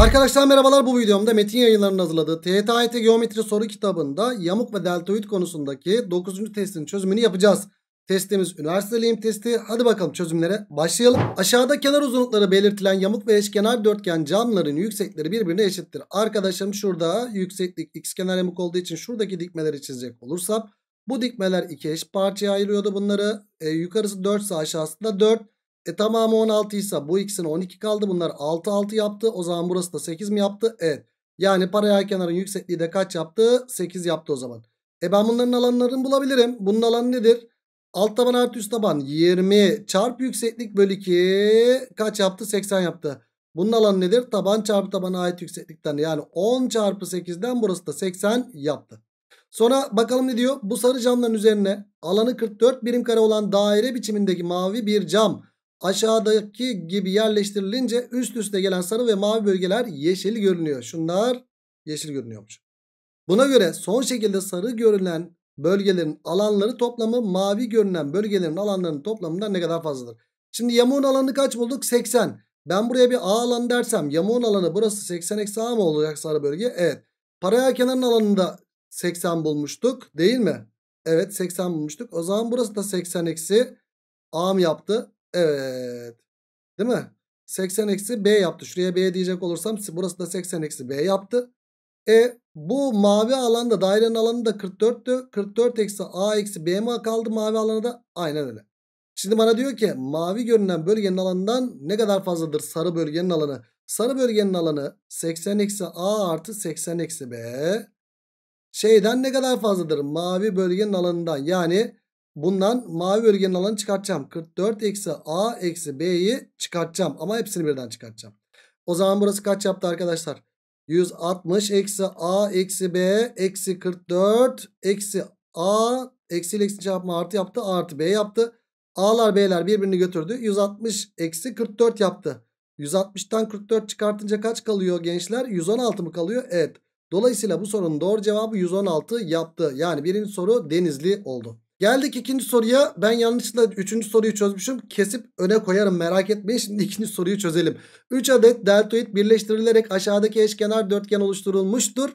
Arkadaşlar merhabalar bu videomda Metin yayınlarının hazırladığı THT Geometri soru kitabında yamuk ve deltoid konusundaki 9. testin çözümünü yapacağız. Testimiz Üniversite üniversiteliğim testi. Hadi bakalım çözümlere başlayalım. Aşağıda kenar uzunlukları belirtilen yamuk ve eşkenar dörtgen camların yüksekleri birbirine eşittir. Arkadaşım şurada yükseklik x kenar yamuk olduğu için şuradaki dikmeleri çizecek olursam bu dikmeler iki eş parçaya ayırıyordu bunları. E, yukarısı 4 ise aşağısı da 4. E tamamı 16 ise bu ikisine 12 kaldı. Bunlar 6 6 yaptı. O zaman burası da 8 mi yaptı? Evet. Yani paralel kenarın yüksekliği de kaç yaptı? 8 yaptı o zaman. E ben bunların alanlarını bulabilirim. Bunun alanı nedir? Alt taban artı üst taban 20 çarp yükseklik bölü 2 kaç yaptı? 80 yaptı. Bunun alanı nedir? Taban çarpı tabana ait yükseklikten yani 10 çarpı 8'den burası da 80 yaptı. Sonra bakalım ne diyor? Bu sarı camların üzerine alanı 44 birim kare olan daire biçimindeki mavi bir cam aşağıdaki gibi yerleştirilince üst üste gelen sarı ve mavi bölgeler yeşil görünüyor. Şunlar yeşil görünüyormuş. Buna göre son şekilde sarı görünen bölgelerin alanları toplamı mavi görünen bölgelerin alanlarının toplamından ne kadar fazladır? Şimdi yamuğun alanı kaç bulduk? 80. Ben buraya bir A alanı dersem yamuğun alanı burası 80 eksi A mı olacak sarı bölge? Evet. Paralel kenarın alanında 80 bulmuştuk değil mi? Evet 80 bulmuştuk. O zaman burası da 80 eksi A mı yaptı? Evet. Değil mi? 80 eksi B yaptı. Şuraya B diyecek olursam burası da 80 eksi B yaptı. E bu mavi alanda dairenin alanı da 44'tü. 44 eksi A eksi B mi kaldı mavi alana da? Aynen öyle. Şimdi bana diyor ki mavi görünen bölgenin alanından ne kadar fazladır sarı bölgenin alanı? Sarı bölgenin alanı 80 eksi A artı 80 eksi B. Şeyden ne kadar fazladır? Mavi bölgenin alanından yani Bundan mavi bölgenin alanı çıkartacağım. 44 eksi A eksi B'yi çıkartacağım. Ama hepsini birden çıkartacağım. O zaman burası kaç yaptı arkadaşlar? 160 eksi A eksi B eksi 44 eksi A eksi ile eksi çarpma artı yaptı. Artı B yaptı. A'lar B'ler birbirini götürdü. 160 eksi 44 yaptı. 160'tan 44 çıkartınca kaç kalıyor gençler? 116 mı kalıyor? Evet. Dolayısıyla bu sorunun doğru cevabı 116 yaptı. Yani birinci soru denizli oldu. Geldik ikinci soruya. Ben yanlışlıkla üçüncü soruyu çözmüşüm. Kesip öne koyarım merak etmeyin. Şimdi ikinci soruyu çözelim. 3 adet deltoid birleştirilerek aşağıdaki eşkenar dörtgen oluşturulmuştur.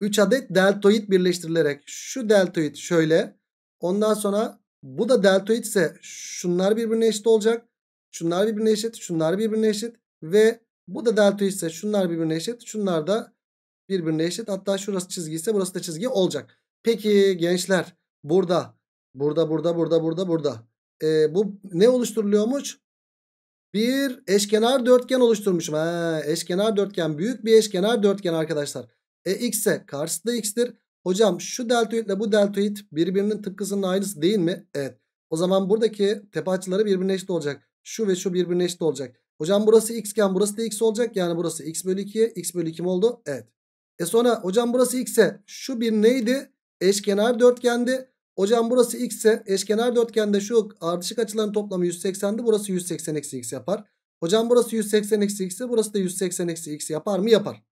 3 adet deltoid birleştirilerek. Şu deltoid şöyle. Ondan sonra bu da deltoid ise şunlar birbirine eşit olacak. Şunlar birbirine eşit. Şunlar birbirine eşit. Ve bu da deltoid ise şunlar birbirine eşit. Şunlar da birbirine eşit. Hatta şurası çizgi ise burası da çizgi olacak. Peki gençler burada. Burada burada burada burada burada. E, bu ne oluşturuluyormuş? Bir eşkenar dörtgen oluşturmuşum. Ha, eşkenar dörtgen büyük bir eşkenar dörtgen arkadaşlar. E x'e ise karşısı da x'tir. Hocam şu ile bu deltoid birbirinin tıpkısının aynısı değil mi? Evet. O zaman buradaki tepe açıları birbirine eşit olacak. Şu ve şu birbirine eşit olacak. Hocam burası x iken burası da x olacak. Yani burası x bölü 2'ye x bölü 2 mi oldu? Evet. E sonra hocam burası x'e şu bir neydi? Eşkenar dörtgendi. Hocam burası x ise eşkenar dörtgende şu ardışık açıların toplamı 180'di. Burası 180 eksi x yapar. Hocam burası 180 eksi x ise burası da 180 eksi x yapar mı? Yapar.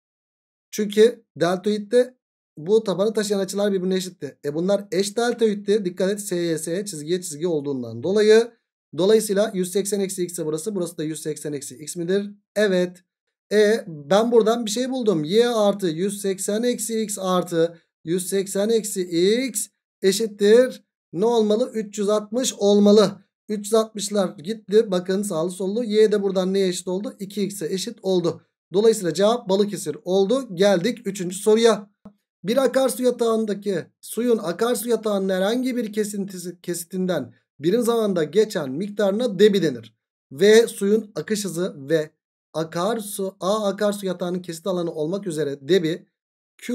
Çünkü deltoidde bu tabanı taşıyan açılar birbirine eşitti. E bunlar eş deltoiddi. Dikkat et SYS çizgiye çizgi olduğundan dolayı. Dolayısıyla 180 eksi x ise burası. Burası da 180 eksi x midir? Evet. E ben buradan bir şey buldum. Y artı 180 eksi x artı 180 eksi x eşittir. Ne olmalı? 360 olmalı. 360'lar gitti. Bakın sağlı sollu. Y de buradan neye eşit oldu? 2x'e eşit oldu. Dolayısıyla cevap Balıkesir oldu. Geldik 3. soruya. Bir akarsu yatağındaki suyun akarsu yatağının herhangi bir kesintisi, kesitinden birim zamanda geçen miktarına debi denir. Ve suyun akış hızı ve akarsu A akarsu yatağının kesit alanı olmak üzere debi Q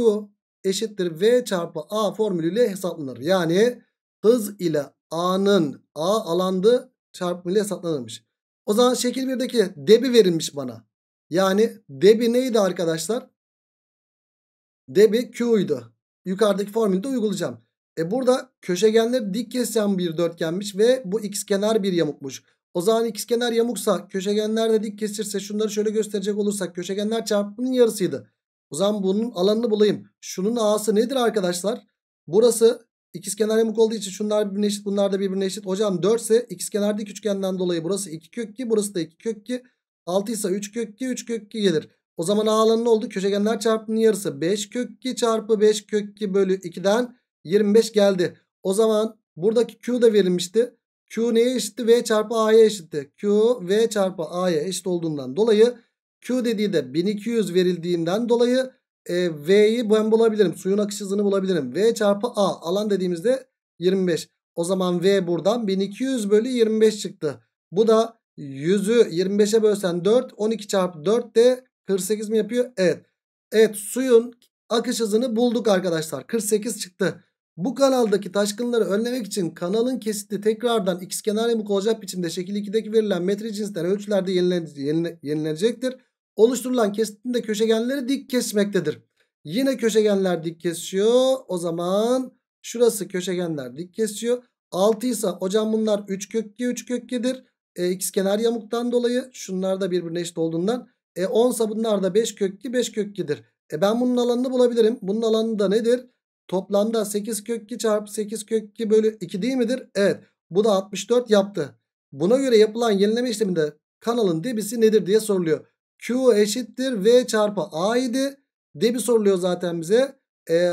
eşittir V çarpı A formülüyle hesaplanır. Yani hız ile A'nın A alandı çarpımıyla hesaplanırmış. O zaman şekil 1'deki debi verilmiş bana. Yani debi neydi arkadaşlar? Debi Q'ydu. Yukarıdaki formülü de uygulayacağım. E burada köşegenler dik kesen bir dörtgenmiş ve bu x kenar bir yamukmuş. O zaman x kenar yamuksa köşegenler de dik kesirse şunları şöyle gösterecek olursak köşegenler çarpımının yarısıydı. O zaman bunun alanını bulayım. Şunun A'sı nedir arkadaşlar? Burası ikizkenar yamuk olduğu için şunlar birbirine eşit bunlar da birbirine eşit. Hocam 4 ise ikizkenar dik üçgenden dolayı burası 2 kök 2 burası da 2 kök 2. 6 ise 3 kök 2 3 kök 2 gelir. O zaman A alanı ne oldu? Köşegenler çarpımının yarısı 5 kök 2 çarpı 5 kök 2 bölü 2'den 25 geldi. O zaman buradaki Q da verilmişti. Q neye eşitti? V çarpı A'ya eşitti. Q V çarpı A'ya eşit olduğundan dolayı Q dediği de 1200 verildiğinden dolayı e, V'yi ben bulabilirim. Suyun akış hızını bulabilirim. V çarpı A alan dediğimizde 25. O zaman V buradan 1200 bölü 25 çıktı. Bu da 100'ü 25'e bölsen 4. 12 çarpı 4 de 48 mi yapıyor? Evet. Evet suyun akış hızını bulduk arkadaşlar. 48 çıktı. Bu kanaldaki taşkınları önlemek için kanalın kesiti tekrardan x kenar yamuk olacak biçimde şekil 2'deki verilen metre cinsinden ölçülerde yenilenecektir. Oluşturulan kesitinde köşegenleri dik kesmektedir. Yine köşegenler dik kesiyor. O zaman şurası köşegenler dik kesiyor. 6 ise hocam bunlar 3 kökke 3 kökkedir. E, x kenar yamuktan dolayı şunlar da birbirine eşit olduğundan. E 10 ise bunlar da 5 kökki 5 kökkidir. E ben bunun alanını bulabilirim. Bunun alanı da nedir? Toplamda 8 kökki çarpı 8 kökki bölü 2 değil midir? Evet. Bu da 64 yaptı. Buna göre yapılan yenileme işleminde kanalın debisi nedir diye soruluyor. Q eşittir V çarpı A idi. Debi soruluyor zaten bize. Ee,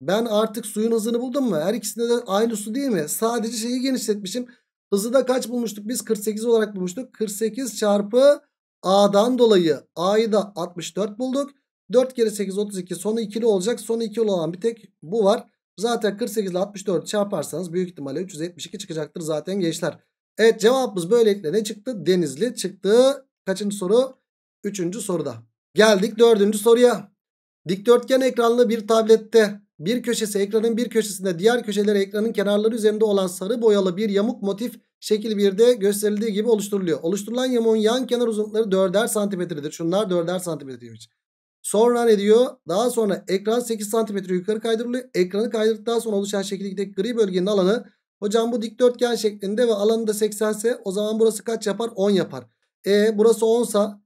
ben artık suyun hızını buldum mu? Her ikisinde de aynı su değil mi? Sadece şeyi genişletmişim. Hızı da kaç bulmuştuk? Biz 48 olarak bulmuştuk. 48 çarpı A'dan dolayı A'yı da 64 bulduk. 4 kere 8 32 sonu ikili olacak. Sonu ikili olan bir tek bu var. Zaten 48 ile 64 çarparsanız büyük ihtimalle 372 çıkacaktır zaten gençler. Evet cevabımız böylelikle ne çıktı? Denizli çıktı. Kaçıncı soru? Üçüncü soruda. Geldik dördüncü soruya. Dikdörtgen ekranlı bir tablette bir köşesi ekranın bir köşesinde diğer köşeleri ekranın kenarları üzerinde olan sarı boyalı bir yamuk motif şekil 1'de gösterildiği gibi oluşturuluyor. Oluşturulan yamuğun yan kenar uzunlukları 4'er santimetredir. Şunlar 4'er santimetreymiş. Sonra ne diyor? Daha sonra ekran 8 santimetre yukarı kaydırılıyor. Ekranı kaydırdıktan sonra oluşan şekildeki gri bölgenin alanı hocam bu dikdörtgen şeklinde ve alanı da 80 ise o zaman burası kaç yapar? 10 yapar. E burası 10 sa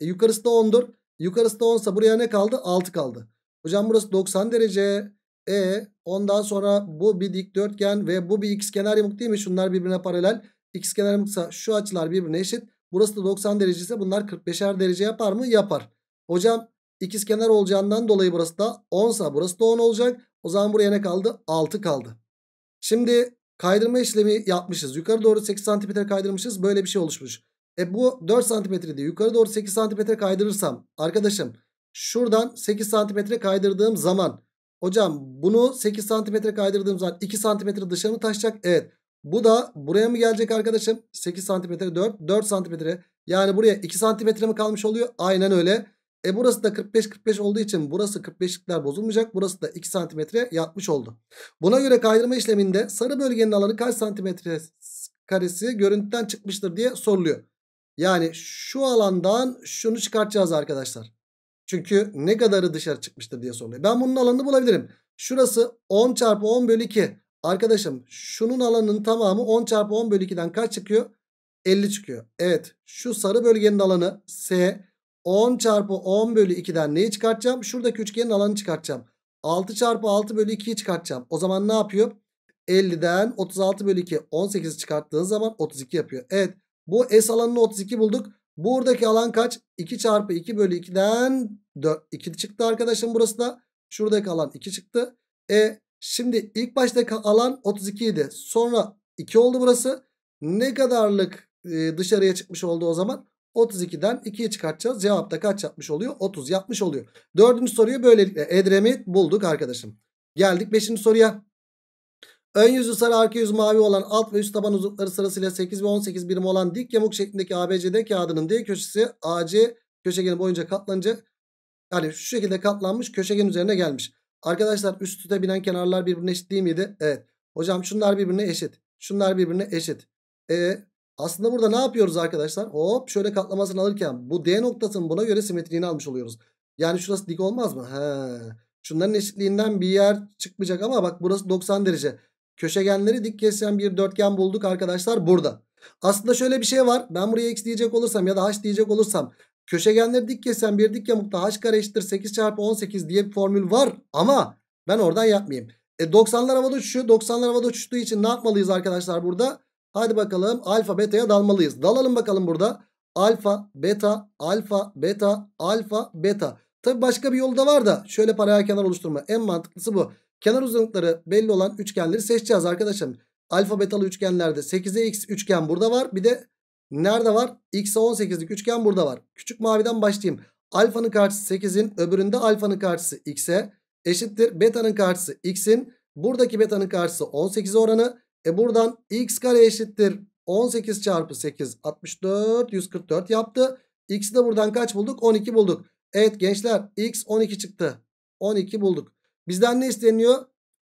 e, yukarısı da 14. Yukarısı da 10 buraya ne kaldı? 6 kaldı. Hocam burası 90 derece. E ondan sonra bu bir dikdörtgen ve bu bir x kenar yamuk değil mi? Şunlar birbirine paralel. X kenar yamuksa şu açılar birbirine eşit. Burası da 90 derece ise bunlar 45'er derece yapar mı? Yapar. Hocam ikiz kenar olacağından dolayı burası da 10 sa burası da 10 olacak. O zaman buraya ne kaldı? 6 kaldı. Şimdi kaydırma işlemi yapmışız. Yukarı doğru 8 cm kaydırmışız. Böyle bir şey oluşmuş. E bu 4 santimetrede yukarı doğru 8 santimetre kaydırırsam arkadaşım şuradan 8 santimetre kaydırdığım zaman hocam bunu 8 santimetre kaydırdığım zaman 2 santimetre dışarı mı taşacak? Evet. Bu da buraya mı gelecek arkadaşım? 8 santimetre 4. 4 santimetre. Yani buraya 2 santimetre mi kalmış oluyor? Aynen öyle. E burası da 45-45 olduğu için burası 45'likler bozulmayacak. Burası da 2 santimetre yapmış oldu. Buna göre kaydırma işleminde sarı bölgenin alanı kaç santimetre karesi görüntüden çıkmıştır diye soruluyor. Yani şu alandan şunu çıkartacağız arkadaşlar. Çünkü ne kadarı dışarı çıkmıştır diye soruluyor. Ben bunun alanını bulabilirim. Şurası 10 çarpı 10 bölü 2. Arkadaşım şunun alanının tamamı 10 çarpı 10 bölü 2'den kaç çıkıyor? 50 çıkıyor. Evet şu sarı bölgenin alanı S. 10 çarpı 10 bölü 2'den neyi çıkartacağım? Şuradaki üçgenin alanı çıkartacağım. 6 çarpı 6 bölü 2'yi çıkartacağım. O zaman ne yapıyor? 50'den 36 bölü 2 18'i çıkarttığın zaman 32 yapıyor. Evet bu S alanını 32 bulduk. Buradaki alan kaç? 2 çarpı 2 bölü 2'den 4, 2 çıktı arkadaşım burası da. Şuradaki alan 2 çıktı. E şimdi ilk baştaki alan 32 idi. Sonra 2 oldu burası. Ne kadarlık e, dışarıya çıkmış oldu o zaman? 32'den 2'yi çıkartacağız. Cevapta kaç yapmış oluyor? 30 yapmış oluyor. Dördüncü soruyu böylelikle Edremit bulduk arkadaşım. Geldik beşinci soruya. Ön yüzü sarı arka yüzü mavi olan alt ve üst taban uzunlukları sırasıyla 8 ve 18 birim olan dik yamuk şeklindeki ABCD kağıdının D köşesi AC köşegeni boyunca katlanacak. Yani şu şekilde katlanmış köşegen üzerine gelmiş. Arkadaşlar üst üste binen kenarlar birbirine eşit değil miydi? Evet. Hocam şunlar birbirine eşit. Şunlar birbirine eşit. E, aslında burada ne yapıyoruz arkadaşlar? Hop şöyle katlamasını alırken bu D noktasının buna göre simetriğini almış oluyoruz. Yani şurası dik olmaz mı? He. Şunların eşitliğinden bir yer çıkmayacak ama bak burası 90 derece. Köşegenleri dik kesen bir dörtgen bulduk arkadaşlar burada. Aslında şöyle bir şey var. Ben buraya x diyecek olursam ya da h diyecek olursam köşegenleri dik kesen bir dik yamukta h kare eşittir 8 çarpı 18 diye bir formül var ama ben oradan yapmayayım. E 90'lar havada uçuşuyor. 90'lar havada uçuştuğu için ne yapmalıyız arkadaşlar burada? Hadi bakalım alfa beta'ya dalmalıyız. Dalalım bakalım burada. Alfa beta alfa beta alfa beta. Tabi başka bir yolu da var da şöyle paraya kenar oluşturma. En mantıklısı bu. Kenar uzunlukları belli olan üçgenleri seçeceğiz arkadaşım. Alfa betalı üçgenlerde 8'e x üçgen burada var. Bir de nerede var? X'e 18'lik üçgen burada var. Küçük maviden başlayayım. Alfanın karşısı 8'in öbüründe alfanın karşısı x'e eşittir. Beta'nın karşısı x'in buradaki beta'nın karşısı 18 oranı. E buradan x kare eşittir 18 çarpı 8 64 144 yaptı. X'i de buradan kaç bulduk? 12 bulduk. Evet gençler x 12 çıktı. 12 bulduk. Bizden ne isteniyor?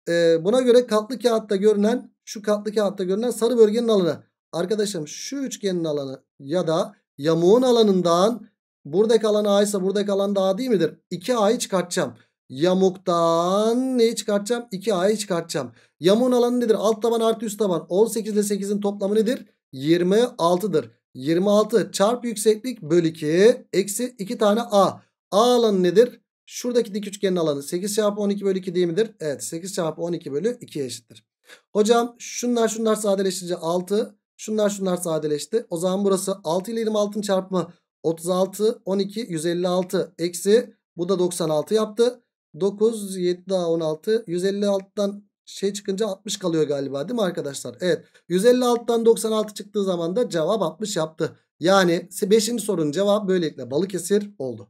Ee, buna göre katlı kağıtta görünen şu katlı kağıtta görünen sarı bölgenin alanı. Arkadaşım şu üçgenin alanı ya da yamuğun alanından buradaki alan A ise buradaki alan da A değil midir? 2A'yı çıkartacağım. Yamuktan neyi çıkartacağım? 2A'yı çıkartacağım. Yamuğun alanı nedir? Alt taban artı üst taban. 18 ile 8'in toplamı nedir? 26'dır. 26 çarp yükseklik bölü 2 eksi 2 tane A. A alanı nedir? Şuradaki dik üçgenin alanı 8 çarpı 12 bölü 2 değil midir? Evet 8 çarpı 12 bölü 2'ye eşittir. Hocam şunlar şunlar sadeleşince 6. Şunlar şunlar sadeleşti. O zaman burası 6 ile 26'ın çarpımı 36, 12, 156 eksi bu da 96 yaptı. 9, 7 daha 16. 156'dan şey çıkınca 60 kalıyor galiba değil mi arkadaşlar? Evet 156'dan 96 çıktığı zaman da cevap 60 yaptı. Yani 5. sorunun cevabı böylelikle Balıkesir oldu.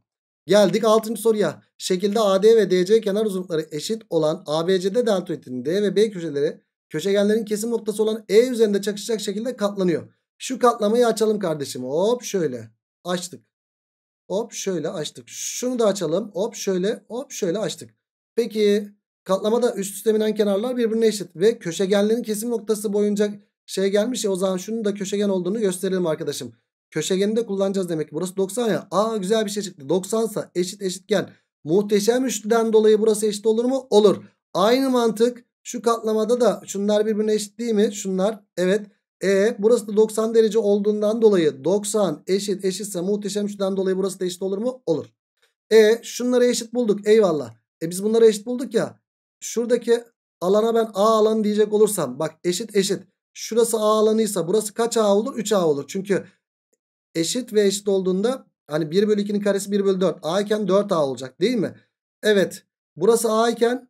Geldik 6. soruya. Şekilde AD ve DC kenar uzunlukları eşit olan ABC'de Deltoidin D ve B köşeleri köşegenlerin kesim noktası olan E üzerinde çakışacak şekilde katlanıyor. Şu katlamayı açalım kardeşim. Hop şöyle açtık. Hop şöyle açtık. Şunu da açalım. Hop şöyle hop şöyle açtık. Peki katlamada üst üste binen kenarlar birbirine eşit ve köşegenlerin kesim noktası boyunca şey gelmiş ya o zaman şunun da köşegen olduğunu gösterelim arkadaşım köşegeninde kullanacağız demek ki. Burası 90 ya. Aa güzel bir şey çıktı. 90 sa eşit eşitken. Muhteşem üçlüden dolayı burası eşit olur mu? Olur. Aynı mantık. Şu katlamada da şunlar birbirine eşit değil mi? Şunlar. Evet. E burası da 90 derece olduğundan dolayı 90 eşit eşitse muhteşem üçlüden dolayı burası da eşit olur mu? Olur. E şunları eşit bulduk. Eyvallah. E biz bunları eşit bulduk ya. Şuradaki alana ben A alanı diyecek olursam. Bak eşit eşit. Şurası A alanıysa burası kaç A olur? 3A olur. Çünkü eşit ve eşit olduğunda hani 1 bölü 2'nin karesi 1 bölü 4. A iken 4A olacak değil mi? Evet. Burası A iken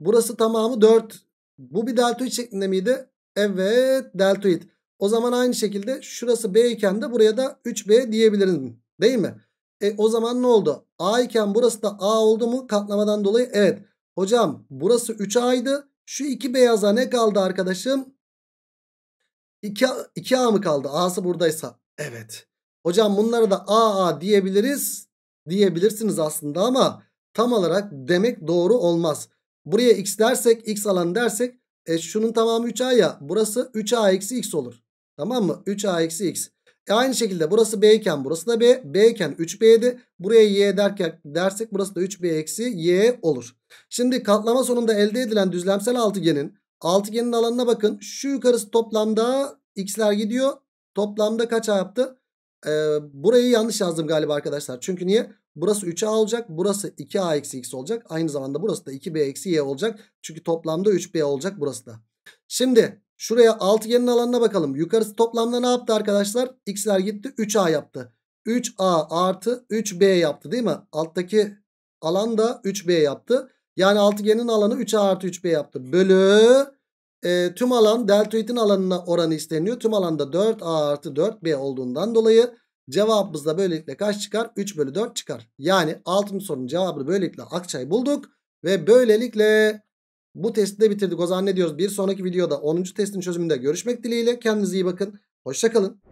burası tamamı 4. Bu bir deltoid şeklinde miydi? Evet deltoid. O zaman aynı şekilde şurası B iken de buraya da 3B diyebiliriz değil mi? E o zaman ne oldu? A iken burası da A oldu mu katlamadan dolayı? Evet. Hocam burası 3A'ydı. Şu 2 beyaza ne kaldı arkadaşım? 2, 2A mı kaldı? A'sı buradaysa. Evet. Hocam bunlara da AA diyebiliriz. Diyebilirsiniz aslında ama tam olarak demek doğru olmaz. Buraya x dersek x alanı dersek e şunun tamamı 3a ya burası 3a eksi x olur. Tamam mı? 3a eksi x. E aynı şekilde burası b iken burası da b. b iken 3b'di. Buraya y derken dersek burası da 3b eksi y olur. Şimdi katlama sonunda elde edilen düzlemsel altıgenin altıgenin alanına bakın. Şu yukarısı toplamda x'ler gidiyor. Toplamda kaç a yaptı? e, burayı yanlış yazdım galiba arkadaşlar. Çünkü niye? Burası 3A olacak. Burası 2A eksi x olacak. Aynı zamanda burası da 2B eksi y olacak. Çünkü toplamda 3B olacak burası da. Şimdi şuraya altıgenin alanına bakalım. Yukarısı toplamda ne yaptı arkadaşlar? X'ler gitti 3A yaptı. 3A artı 3B yaptı değil mi? Alttaki alan da 3B yaptı. Yani altıgenin alanı 3A artı 3B yaptı. Bölü e, tüm alan deltoidin alanına oranı isteniyor. Tüm alanda 4A artı 4B olduğundan dolayı cevabımız da böylelikle kaç çıkar? 3 bölü 4 çıkar. Yani 6. sorunun cevabını böylelikle Akçay bulduk. Ve böylelikle bu testi de bitirdik. O zaman ne diyoruz? Bir sonraki videoda 10. testin çözümünde görüşmek dileğiyle. Kendinize iyi bakın. Hoşçakalın.